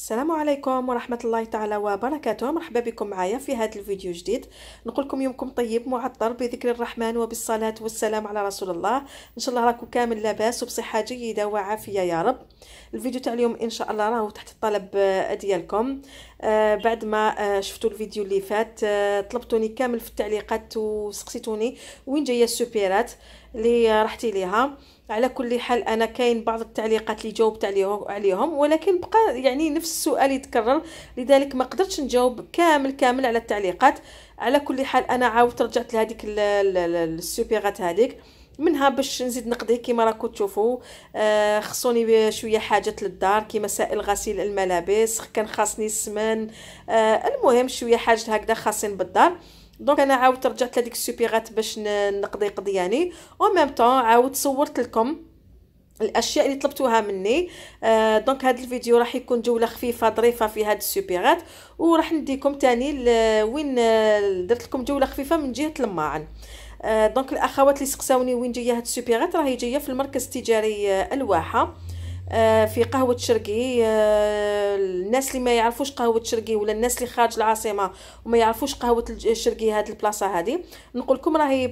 السلام عليكم ورحمة الله تعالى وبركاته مرحبا بكم معايا في هذا الفيديو جديد نقول لكم يومكم طيب معطر بذكر الرحمن وبالصلاة والسلام على رسول الله إن شاء الله راكم كامل لاباس وبصحة جيدة وعافية يا رب الفيديو تاع اليوم إن شاء الله راهو تحت الطلب آه، ديالكم آه بعد ما آه شفتوا الفيديو اللي فات آه طلبتوني كامل في التعليقات وسقسيتوني وين جاية السوبيرات اللي رحتي ليها على كل حال انا كاين بعض التعليقات اللي جاوبت عليهم ولكن بقى يعني نفس السؤال يتكرر لذلك ما قدرتش نجاوب كامل كامل على التعليقات على كل حال انا عاودت رجعت لهذيك السوبيغات هذيك منها باش نزيد نقضي كيما راكم تشوفوا آه خصوني شويه حاجات للدار كيما سائل غسيل الملابس كان خاصني السمن آه المهم شويه حاجات هكذا خاصين بالدار دونك انا عاودت رجعت لهذيك السوبيغات باش نقضي قضياني او ميم طون عاودت صورت لكم الاشياء اللي طلبتوها مني آه دونك هذا الفيديو راح يكون جوله خفيفه ظريفه في هاد السوبيغات وراح نديكم تاني وين آه، درت لكم جوله خفيفه من جهه الماعن آه دونك الاخوات اللي سقساوني وين جايه هاد السوبيغات راهي جايه في المركز التجاري آه الواحه آه، في قهوه شرقي آه، الناس اللي ما يعرفوش قهوه شرقي ولا الناس اللي خارج العاصمه وما يعرفوش قهوه شرقي هاد البلاصه هادي نقول لكم راهي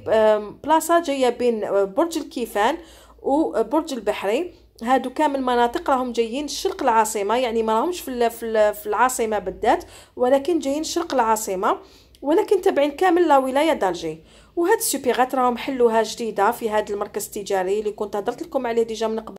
بلاصه جايه بين برج الكيفان وبرج البحري هادو كامل مناطق راهم جايين شرق العاصمه يعني ما راهمش في في العاصمه بالذات ولكن جايين شرق العاصمه ولكن تابعين كامل لا ولايه دالجي وهاد السوبيغات راهم حلوها جديده في هذا المركز التجاري اللي كنت هضرت لكم عليه ديجا من قبل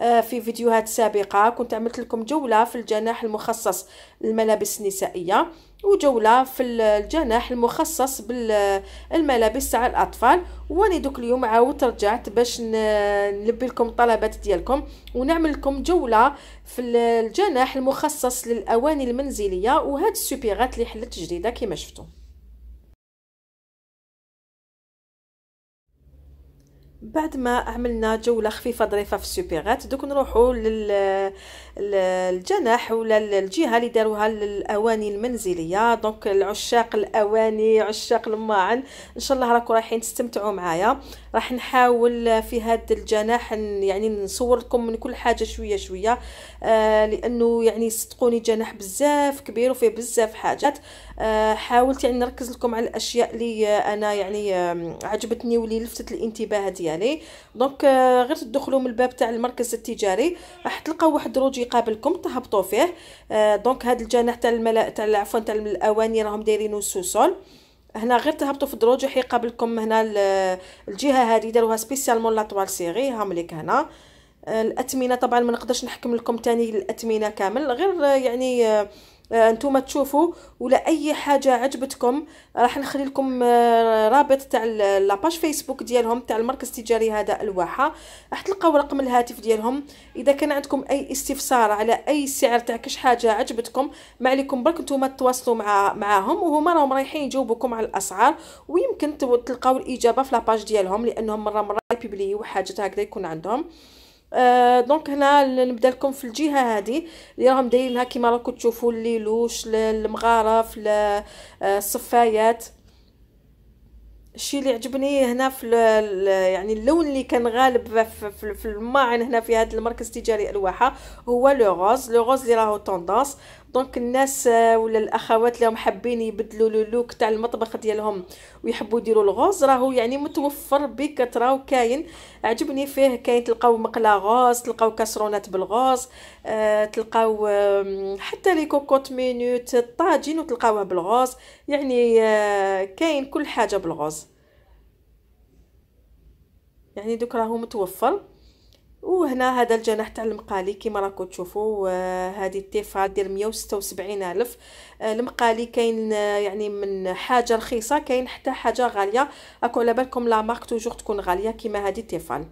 آه، في فيديوهات سابقه كنت عملت لكم جوله في الجناح المخصص للملابس النسائيه وجوله في الجناح المخصص بالملابس تاع الاطفال واني دوك اليوم عاودت رجعت باش نلبي لكم الطلبات ديالكم ونعمل لكم جوله في الجناح المخصص للاواني المنزليه وهاد السوبيغات اللي حلت جديده كما شفتوا بعد ما عملنا جوله خفيفه ظريفه في السوبيغات دوك نروحوا للجناح ولا الجهه اللي داروها الأواني المنزليه دونك العشاق الاواني عشاق الماعن ان شاء الله راكم رايحين تستمتعوا معايا راح نحاول في هذا الجناح يعني نصور لكم من كل حاجه شويه شويه آه لانه يعني صدقوني جناح بزاف كبير وفيه بزاف حاجات آه، حاولت يعني نركز لكم على الاشياء اللي آه، انا يعني عجبتني واللي لفتت الانتباه ديالي دونك آه، غير تدخلوا من الباب تاع المركز التجاري راح تلقاو واحد الدروج يقابلكم تهبطوا فيه دونك هذا الجناح تاع الملا تاع عفوا تاع الاواني راهم دايرينو سوسول هنا غير تهبطوا في الدروج راح يقابلكم هنا الجهه هذه داروها سبيسيالمون طوال سيغي هامليك هنا الاثمنه طبعا ما نقدرش نحكم لكم تاني الاثمنه كامل غير يعني آه، انتم تشوفوا ولا اي حاجه عجبتكم راح نخلي لكم آه، رابط تاع لاباج فيسبوك ديالهم تاع المركز التجاري هذا الواحه راح تلقاو رقم الهاتف ديالهم اذا كان عندكم اي استفسار على اي سعر تاع كش حاجه عجبتكم ما عليكم برك نتوما تواصلوا مع معاهم وهما راهم رايحين يجاوبوكم على الاسعار ويمكن تلقاو الاجابه في لاباج ديالهم لانهم مره مره يبيبليو حاجه هكذا يكون عندهم آه دونك هنا نبدا لكم في الجهه هذه اللي راهم دايرينها كما راكم تشوفوا الليلوش المغارف آه، الصفايات الشيء اللي عجبني هنا في يعني اللون اللي كان غالب في, في الماعن هنا في هذا المركز التجاري الواحه هو لو غوز لو غوز اللي راهو طوندونس دونك الناس آه، ولا الاخوات اللي هم حابين يبدلوا لو لوك تاع المطبخ ديالهم ويحبوا يديروا الغوز راهو يعني متوفر بكثره وكاين عجبني فيه كاين تلقاو مقله غوز تلقاو كاسرونات بالغوز آه تلقاو حتى لي كوكوت مينوت الطاجين وتلقاوه بالغوز يعني آه، كاين كل حاجه بالغوز يعني دوك راهو متوفر وهنا هذا الجناح تاع المقالي كيما راكم تشوفوا هذه التيفا دير 176 الف آه، المقالي كاين آه، يعني من حاجه رخيصه كاين حتى حاجه غاليه راكم على بالكم لا مارك توجور تكون غاليه كيما هذه تيفال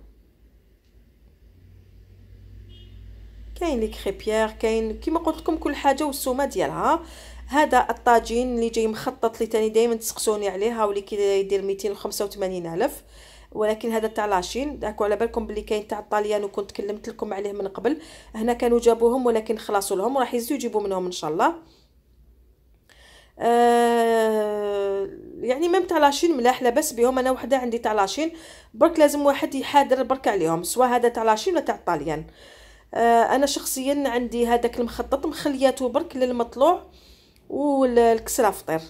كاين لي كريبيير كاين كيما قلت لكم كل حاجه والسومه ديالها هذا الطاجين اللي جاي مخطط لي تاني دائما تسقسوني عليه عليها واللي كيدير 285 الف ولكن هذا تاع لاشين داكو على بالكم بلي كاين تاع الطاليان وكنت كلمت لكم عليه من قبل هنا كانوا جابوهم ولكن خلاصوا لهم وراح يزيدوا يجيبوا منهم ان شاء الله آه، يعني ميم تاع لاشين ملاح لاباس بهم انا وحده عندي تاع لاشين برك لازم واحد يحادر برك عليهم سواء هذا تاع لاشين ولا تاع الطاليان آه، انا شخصيا عندي هذاك المخطط مخلياته برك للمطلوع والكسره فطير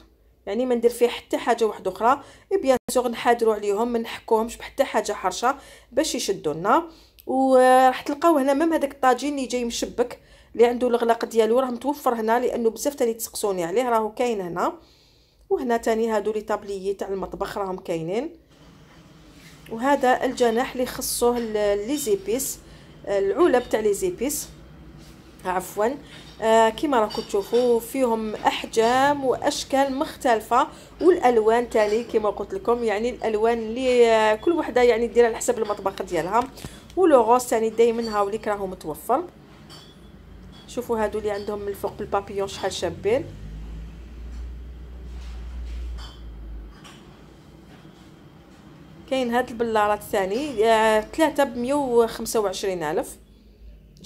يعني ما ندير فيه حتى حاجه واحده اخرى اي بيان سور نحادروا عليهم ما نحكوهمش بحتى حاجه حرشه باش يشدوا لنا وراح تلقاو هنا ميم هذاك الطاجين اللي جاي مشبك اللي عنده الغلاق ديالو راه متوفر هنا لانه بزاف تاني تسقسوني عليه راهو كاين هنا وهنا تاني هادو لي طابليي تاع المطبخ راهم كاينين وهذا الجناح اللي خصوه لي زيبيس العلب تاع لي زيبيس عفوا آه كما راكم تشوفوا فيهم احجام واشكال مختلفه والالوان تاني كما قلت لكم يعني الالوان اللي كل وحده يعني ديرها على حسب المطبخ ديالها ولوغوس تاني دايما هاوليك راهو متوفر شوفوا هادو اللي عندهم من الفوق بالبابيون شحال شابين كاين هاد البلارات ثاني ثلاثة آه، بمية وخمسة وعشرين ألف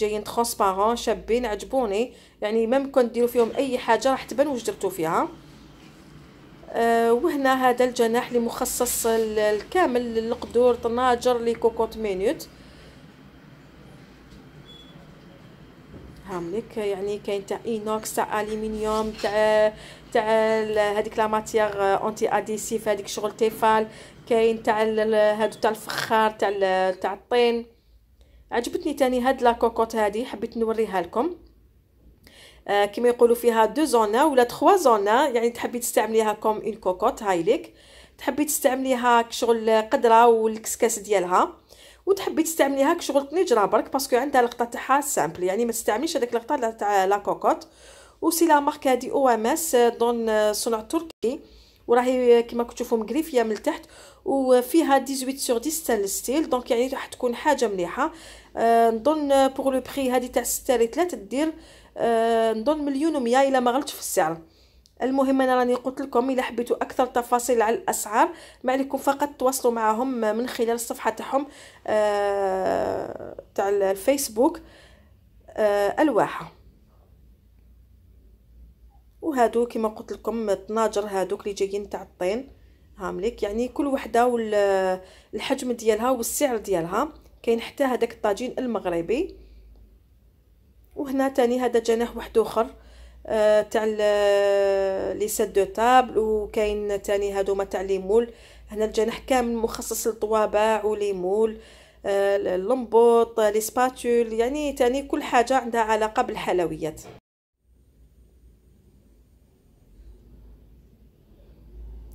جايين ترونسبارون شابين عجبوني يعني ممكن ديروا فيهم اي حاجه راح تبان واش درتو فيها أه وهنا هذا الجناح اللي مخصص الكامل للقدور طناجر لي كوكوت مينوت هاملك يعني كاين تاع اينوكس تاع الومنيوم تاع تاع هذيك لا ماتيير اونتي اديسيف هذيك شغل تيفال كاين تاع هادو تاع الفخار تاع تاع الطين عجبتني تاني هاد لاكوكوت هادي حبيت نوريها لكم آه كما يقولوا فيها دو زونا ولا تخوا زونا يعني تحبي تستعمليها كوم اون كوكوت هاي ليك تحبي تستعمليها كشغل قدره والكسكاس ديالها وتحبي تستعمليها كشغل طنجره برك باسكو عندها لقطه تاعها سامبل يعني ما تستعمليش هذيك اللقطه تاع لاكوكوت وسي لا مارك هادي او ام اس دون آه، صنع تركي وراهي كما تشوفوا مقريفيه من التحت وفيها 18 سور 10 ستانلس ستيل دونك يعني راح تكون حاجه مليحه أه نظن بوغ لو بري هذه تاع 6 3 دير أه نظن مليون و100 الا ما غلطش في السعر المهم انا راني قلت لكم الا حبيتوا اكثر تفاصيل على الاسعار ما عليكم فقط تواصلوا معهم من خلال الصفحه تاعهم أه تاع الفيسبوك أه الواحه وهادو كما قلت لكم الطناجر هادوك اللي جايين تاع الطين هاملك يعني كل وحده والحجم ديالها والسعر ديالها كاين حتى هذاك الطاجين المغربي وهنا تاني هذا جناح واحد اخر آه، تاع لي سيت دو تابل وكاين تاني ما تاع ليمول هنا الجناح كامل مخصص للطوابع وليمول آه اللمبوط لي سباتول يعني تاني كل حاجه عندها علاقه بالحلويات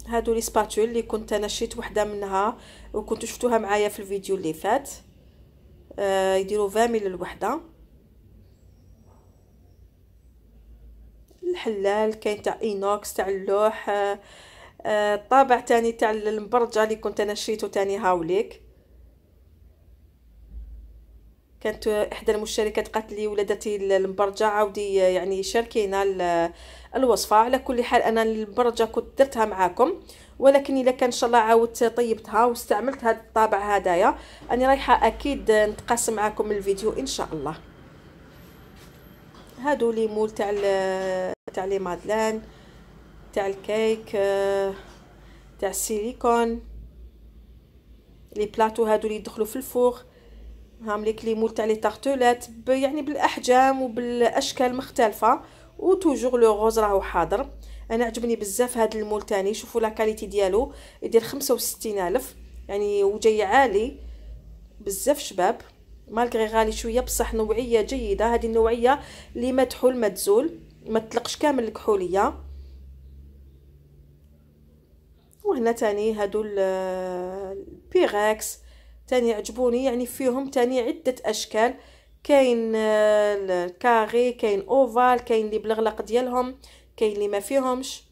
هادو لي سباتول اللي كنت انا شريت وحده منها وكنت شفتوها معايا في الفيديو اللي فات آه يديروا 20 للوحده الوحده الحلال كاين تاع اينوكس تاع اللوح آه الطابع آه، تاني تاع المبرجه اللي كنت انا شريته تاني هاوليك كانت احدى المشتركات قالت لي ولادتي المبرجه عاودي يعني شاركينا الوصفه على كل حال انا البرجه كنت درتها معاكم ولكن اذا كان ان شاء الله عاودت طيبتها واستعملت هذا الطابع هدايا انا رايحه اكيد نتقاسم معاكم الفيديو ان شاء الله هادو لي مول تاع تاع لي مادلان تاع الكيك تاع السيليكون لي بلاطو هادو لي يدخلوا في الفوغ هام لي كليمول تاع لي طارتولات يعني بالاحجام وبالاشكال مختلفه وتوجور لو غوز راهو حاضر انا عجبني بزاف هذا المول تاني شوفوا لا كاليتي ديالو يدير 65000 يعني وجاي عالي بزاف شباب مالغري غالي شويه بصح نوعيه جيده هذه النوعيه اللي ما تحول ما تزول ما تطلقش كامل الكحوليه وهنا تاني هادو آه، البيغاكس تاني عجبوني يعني فيهم تاني عده اشكال كاين الكاري آه، كاين اوفال كاين اللي بلغلق ديالهم كاين اللي ما فيهمش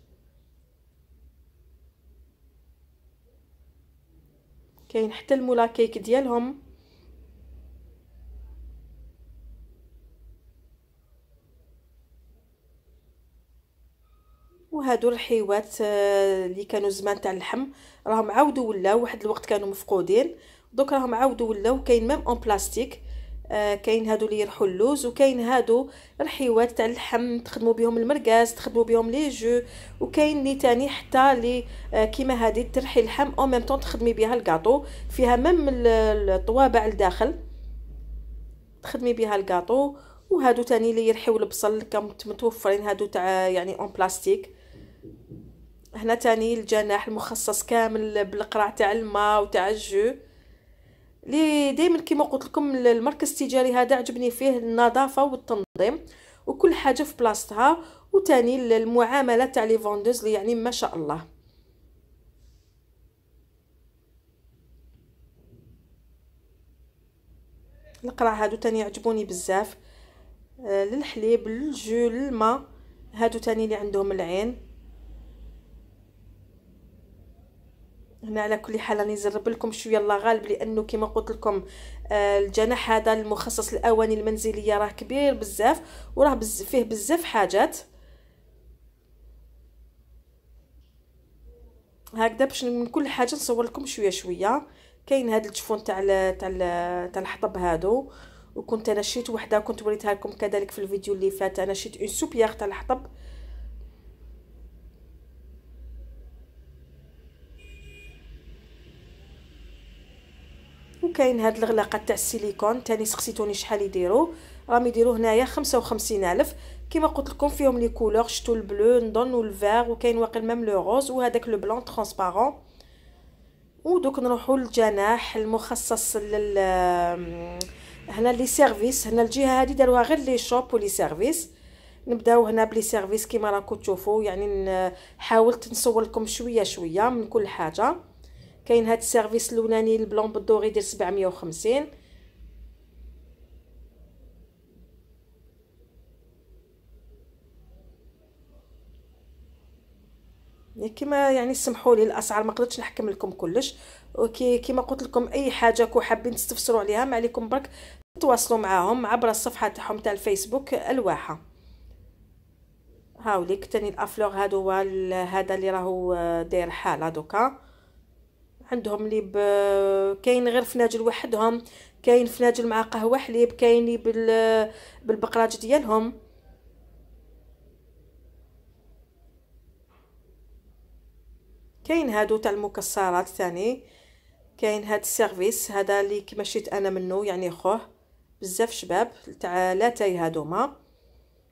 كاين حتى المولا كيك ديالهم وهادو الحيوات اللي آه، كانوا زمان تاع اللحم راهم عاودوا ولاو واحد الوقت كانوا مفقودين دوك راهم عاودوا ولاو كاين ميم اون بلاستيك آه، كاين هادو اللي يرحوا اللوز وكاين هادو رحيوات تاع اللحم تخدموا بهم المرقاز تخدموا بهم لي جو وكاين لي تاني حتى لي آه، كيما هادي ترحي اللحم او ميم طون تخدمي بها الكاطو فيها ميم الطوابع لداخل تخدمي بها الكاطو وهادو تاني اللي يرحيو البصل كم متوفرين هادو تاع يعني اون بلاستيك هنا تاني الجناح المخصص كامل بالقرع تاع الماء وتاع الجو لي دائما كيما قلت لكم المركز التجاري هذا عجبني فيه النظافه والتنظيم وكل حاجه في بلاصتها وثاني المعامله تاع لي فوندوز يعني ما شاء الله القرع هادو تاني عجبوني بزاف آه، للحليب للجو للماء هادو تاني اللي عندهم العين هنا على كل حال راني نزرب لكم شويه الله غالب لانه كما قلت لكم آه، الجناح هذا المخصص للاواني المنزليه راه كبير بزاف وراه بز فيه بزاف حاجات هكذا باش من كل حاجه نصور لكم شويه شويه كاين هذا الجفون تاع تاع تاع الحطب هادو وكنت انا شيت وحده كنت وريتها لكم كذلك في الفيديو اللي فات انا شيت اون سوبيير تاع الحطب كاين هاد الغلاقات تاع السيليكون تاني سقسيتوني شحال يديروا راهم يديروا هنايا 55000 كما قلت لكم فيهم لي كولور شتو البلو نظن والفير وكاين واقيل ميم لو روز وهذاك لو بلون ترونسبارون ودوك نروحوا للجناح المخصص لل هنا لي سيرفيس هنا الجهه هذه داروها غير لي شوب ولي سيرفيس نبداو هنا بلي سيرفيس كيما راكم تشوفوا يعني حاولت نصور لكم شويه شويه من كل حاجه كاين هاد السيرفيس الاولاني البلون بالدور يدير 750 كيما يعني سمحوا لي الاسعار ما قدرتش نحكم لكم كلش وكي كيما قلت لكم اي حاجه كو حابين تستفسروا عليها ما عليكم برك تواصلوا معاهم عبر الصفحه تاعهم تاع الفيسبوك الواحه هاوليك تاني الافلوغ هادو هو هذا اللي راهو داير حاله دوكا عندهم اللي ب... كاين غير فناجل وحدهم كاين فناجل مع قهوه حليب كاين بال... بالبقراج ديالهم كاين هادو تاع المكسرات ثاني كاين هاد السيرفيس هذا اللي كما شيت انا منه يعني خوه بزاف شباب تاع لاتاي هادوما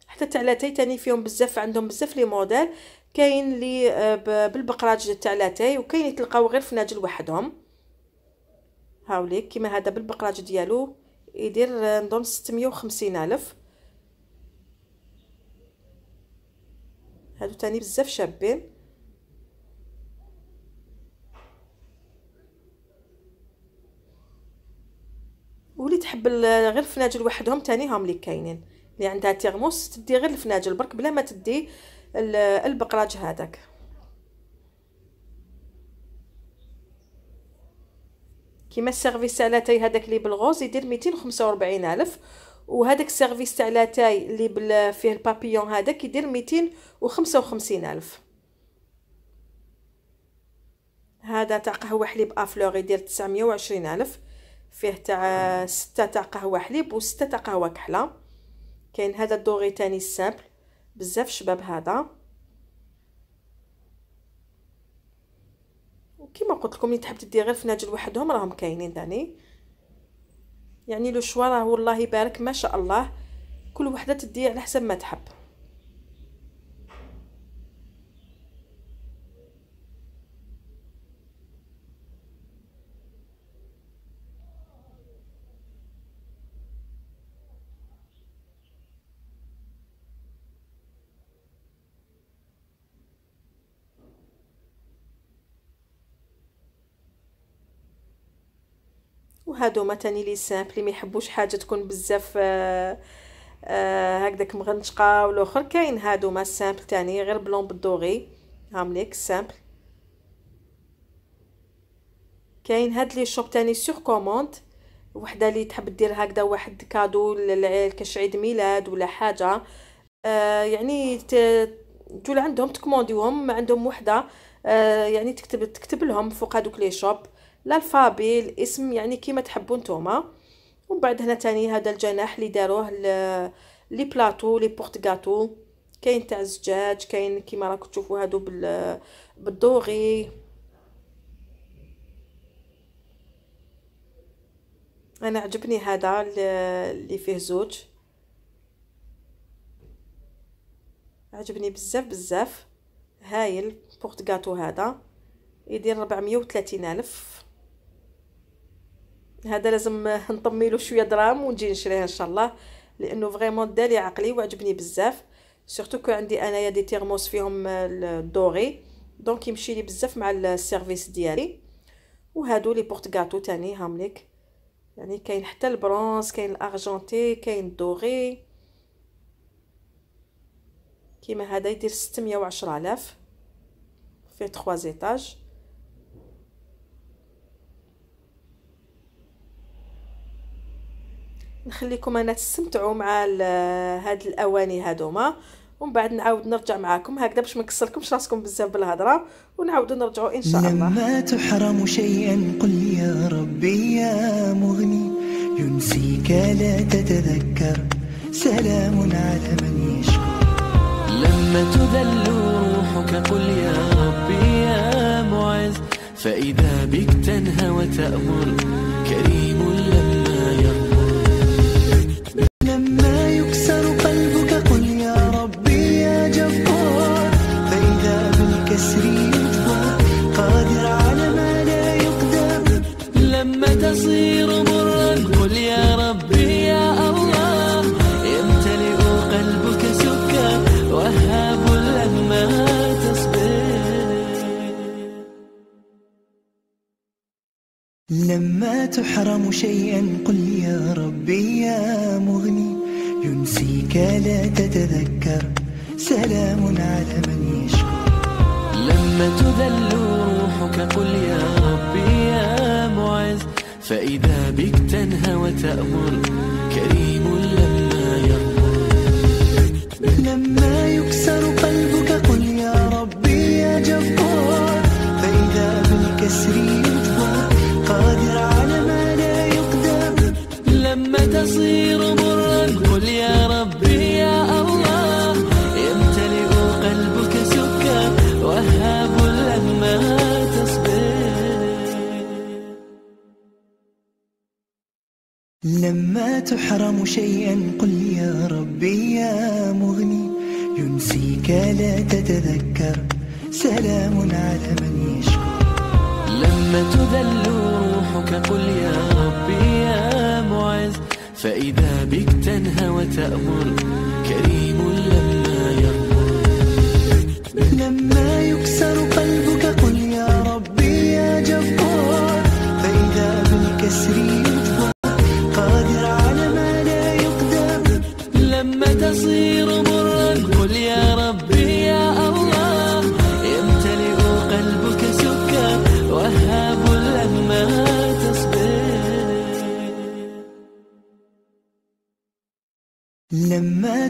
حتى تاع لاتاي ثاني فيهم بزاف عندهم بزاف لي موديل كاين لي آه، بالبقراج تاع لاتاي وكاين يتلقاو تلقاو غير ناجل وحدهم هاوليك كيما هذا بالبقراج ديالو يدير آه، نظن 650 الف هادو تاني بزاف شابين ولي تحب غير الفناجل وحدهم تاني هم لي كاينين اللي عندها تيرموس تدي غير الفناجل برك بلا ما تدي البقراج هذاك كيما السيرفيس تاع لاتاي هذاك اللي بالغوز يدير ميتين خمسة وربعين الف وهذاك السيرفيس تاع لاتاي اللي بال فيه البابيون هذاك يدير ميتين وخمسة وخمسين الف هذا تاع قهوه حليب افلوغ يدير تسعمية وعشرين الف فيه تاع ستة تاع قهوه حليب وستة تاع قهوه كحله كاين هذا الدوغي تاني السامبل بزاف شباب هذا وكما قلت لكم اللي تحب تدي غير فناجل وحدهم راهم كاينين داني يعني لو شوا راه والله يبارك ما شاء الله كل وحده تدي على حسب ما تحب وهادو متاني لي سامبل لي ميحبوش حاجه تكون بزاف آه، آه، هكداك مغنشقه والاخر كاين هادو ما سامبل تاني غير بلون بالدوغي هامليك سامبل كاين هاد لي شوب تاني سور كوموند وحده اللي تحب دير هكذا واحد كادو كاش عيد ميلاد ولا حاجه آه يعني تجول عندهم تكومونديوهم عندهم وحده آه، يعني تكتب تكتب لهم فوق هادوك لي شوب الالفابي الاسم يعني كيما تحبوا نتوما ومن بعد هنا تاني هذا الجناح اللي داروه لي بلاطو لي بورت غاتو كاين تاع الزجاج كاين كيما راكم تشوفوا هادو بال بالدوغي انا عجبني هذا اللي فيه زوج عجبني بزاف بزاف هايل بورت غاتو هذا يدير 430 الف هذا لازم نطمي له شويه درام ونجي نشريها ان شاء الله لانه فريمون دالي عقلي وعجبني بزاف سورتو كو عندي انايا دي تيرموس فيهم الدوري دونك يمشي لي بزاف مع السيرفيس ديالي وهادو لي بورت كاطو تاني هامليك يعني كاين حتى البرونز كاين الارجنتي كاين الدوري كيما هذا يدير 610000 في فيه 3 ايطاج نخليكم انا تستمتعوا مع هاد الاواني هادوما ومن بعد نعاود نرجع معاكم هكذا باش ما نكسركمش راسكم بزاف بالهضره ونعاودوا نرجعوا ان شاء الله لما تحرم شيئا قل يا ربي يا مغني ينسيك لا تتذكر سلام على من يشكر لما تذل روحك قل يا ربي يا معز فإذا بك تنهى وتأمر تأمر كريم لما يأمر لما تحرم شيئا قل يا ربي يا مغني ينسيك لا تتذكر سلام على من يشكر لما تذل روحك قل يا ربي يا معز فإذا بك تنهى وتأمر كريم لما يرضى لما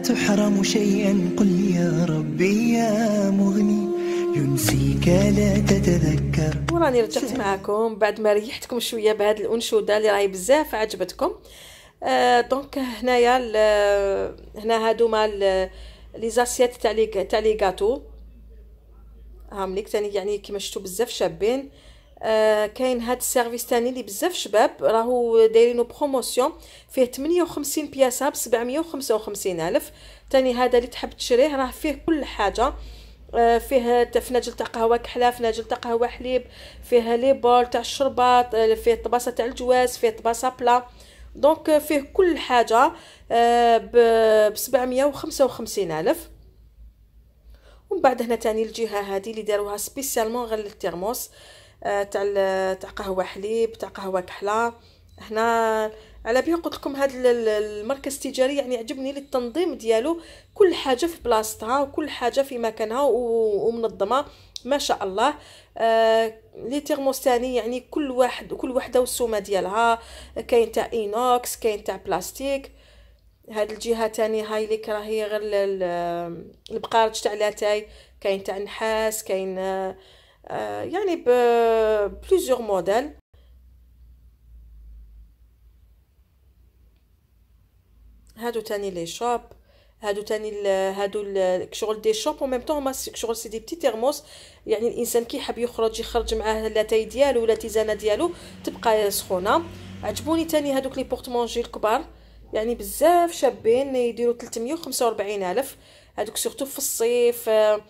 تحرم شيئا قل يا ربي يا مغني ينسيك لا تتذكر وراني رجعت معكم بعد ما ريحتكم شويه بهاد الانشوده اللي راهي بزاف عجبتكم آه دونك هنايا هنا هادوما لي زاسيات تاع لي تاع لي غاتو هامليك تاني يعني كيما شفتوا بزاف شابين آه، كاين هاد السيرفيس تاني اللي بزاف شباب راهو دايرينو بروموسيون فيه 58 بياسه ب 755 الف تاني هذا اللي تحب تشريه راه فيه كل حاجه آه، فيه فناجل تاع قهوه كحله فناجل تاع قهوه حليب فيه لي بول تاع الشربات آه، فيه طباسه تاع الجواز فيه طباسه بلا دونك فيه كل حاجه ب 755 الف ومن بعد هنا تاني الجهه هذه اللي داروها سبيسيالمون غير للترموس آه، تاع تاع قهوه حليب تاع قهوه كحله هنا على بيه قلت لكم هذا المركز التجاري يعني عجبني للتنظيم ديالو كل حاجه في بلاصتها وكل حاجه في مكانها ومنظمه ما شاء الله آه لي تيرموستاني يعني كل واحد وكل وحده والسومه ديالها كاين تاع اينوكس كاين تاع بلاستيك هاد الجهه تاني هاي اللي راهي غير البقارج تاع لاتاي كاين تاع نحاس كاين آه Euh, يعني ببليزيور موديل هادو تاني لي شوب هادو تاني هادو شغل دي شوب و ميم طون هما شغل سي دي بتي تيرموس يعني الانسان كي يحب يخرج يخرج معاه لاتاي ديالو ولا تيزانه ديالو تبقى سخونه عجبوني تاني هادوك لي بورت مونجي الكبار يعني بزاف شابين يديروا 345 الف هادوك سورتو في الصيف آه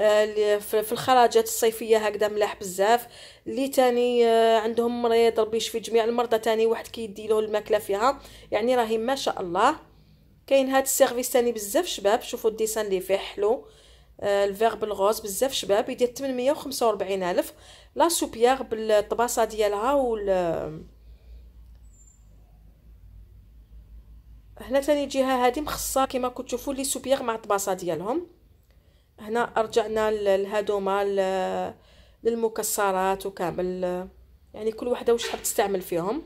آه، في الخراجات الصيفيه هكذا ملاح بزاف اللي تاني آه، عندهم مريض ربي يشفي جميع المرضى تاني واحد كيدي له الماكله فيها يعني راهي ما شاء الله كاين هاد السيرفيس تاني بزاف شباب شوفوا الديسان اللي فيه حلو آه، الفيغ بالغوز بزاف شباب يدير 845 الف لا سوبيير بالطباسه ديالها وال هنا تاني جهه هذه مخصصه كما كتشوفوا لي سوبيير مع الطباسه ديالهم هنا رجعنا لهادو مال للمكسرات وكامل يعني كل وحده واش تحب تستعمل فيهم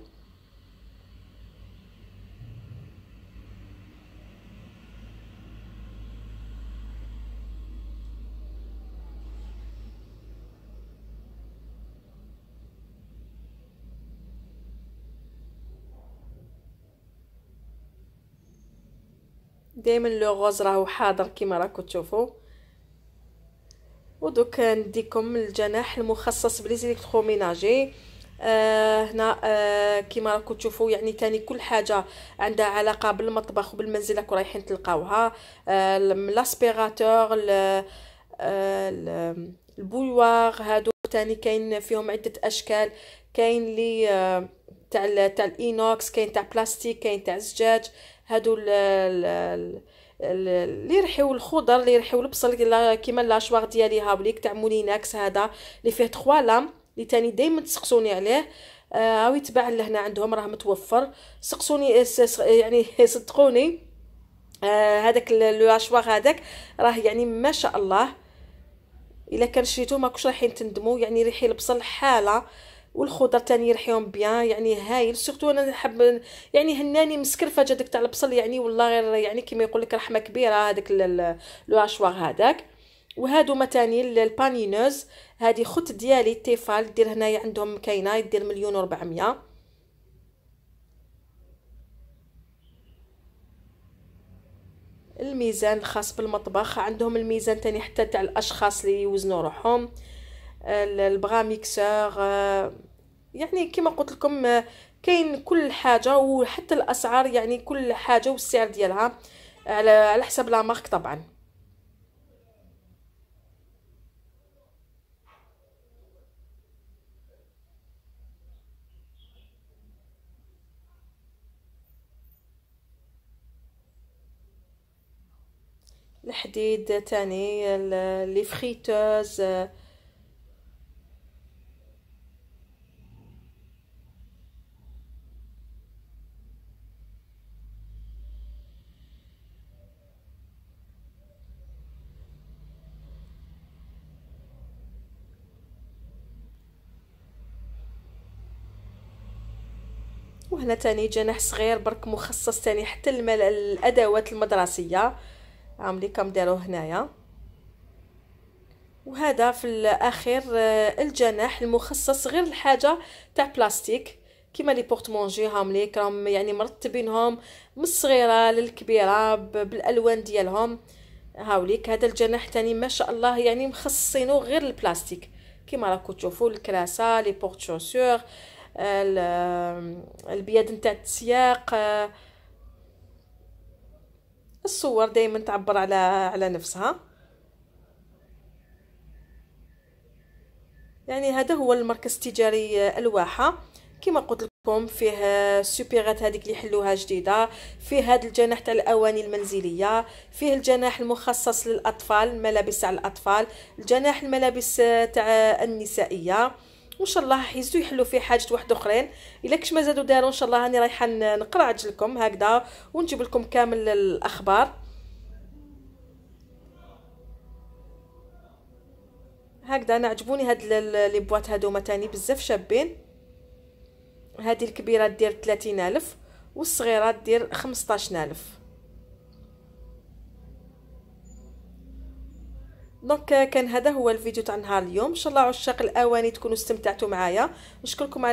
دائما لو غوز راهو حاضر كيما راكو تشوفوا ودوك نديكم الجناح المخصص بليزيليكتروميناجي آه هنا آه كما راكم تشوفوا يعني تاني كل حاجه عندها علاقه بالمطبخ وبالمنزل راكم رايحين تلقاوها آه لاسبيراتور آه البولوار هادو تاني كاين فيهم عده اشكال كاين لي آه تاع تاع الاينوكس كاين تاع بلاستيك كاين تاع زجاج هادو ال الـ اللي يرحيو الخضر اللي يرحيو البصل كيما لاشوار ديالي وليك تاع موليناكس هذا اللي فيه تخوا لام اللي تاني دائما تسقسوني عليه آه، هاو يتباع لهنا عندهم راه متوفر سقسوني آه، يعني صدقوني آه، هذاك لو اشواغ هذاك راه يعني ما شاء الله الا كان شريتو ماكوش رايحين تندموا يعني ريحي البصل حاله والخضر تاني يرحيهم بيان يعني هايل سورتو انا نحب يعني هناني مسكرفجه داك تاع البصل يعني والله غير يعني كيما يقول لك رحمه كبيره هذاك لو اشوار هذاك وهادو متاني البانينوز هذه خت ديالي تيفال دير هنايا عندهم كاينه يدير مليون و400 الميزان الخاص بالمطبخ عندهم الميزان تاني حتى تاع الاشخاص اللي يوزنوا روحهم البغا ميكسور آه، يعني كما قلت لكم آه، كاين كل حاجه وحتى الاسعار يعني كل حاجه والسعر ديالها على على حسب لا مارك طبعا الحديد تاني لي فريتوز آه، وهنا تاني جناح صغير برك مخصص تاني حتى الادوات المدرسيه كم داروه هنايا وهذا في الاخير آه، الجناح المخصص غير الحاجه تاع بلاستيك كيما لي بورت مونجي هام ليك يعني مرتبينهم من الصغيره للكبيره بالالوان ديالهم هاوليك هذا الجناح تاني ما شاء الله يعني مخصصينه غير البلاستيك كيما راكو تشوفوا الكراسه لي بورت شوسور البياد نتاع التسياق الصور دائما تعبر على على نفسها يعني هذا هو المركز التجاري الواحه كما قلت لكم فيه سوبيغات هذيك اللي حلوها جديده فيه هذا الجناح تاع الاواني المنزليه فيه الجناح المخصص للاطفال ملابس على الاطفال الجناح الملابس تاع النسائيه وان شاء الله يزيدوا يحلوا فيه حاجه واحد اخرين الا كش ما زادوا داروا ان شاء الله هاني رايحه نقرا عجلكم هكذا ونجيب لكم كامل الاخبار هكذا انا عجبوني هاد لي بواط هادوما تاني بزاف شابين هذه الكبيره دير 30000 والصغيره دير 15000 دونك كان هذا هو الفيديو تاع نهار اليوم ان شاء الله عشاق الاواني تكونوا استمتعتوا معايا نشكركم على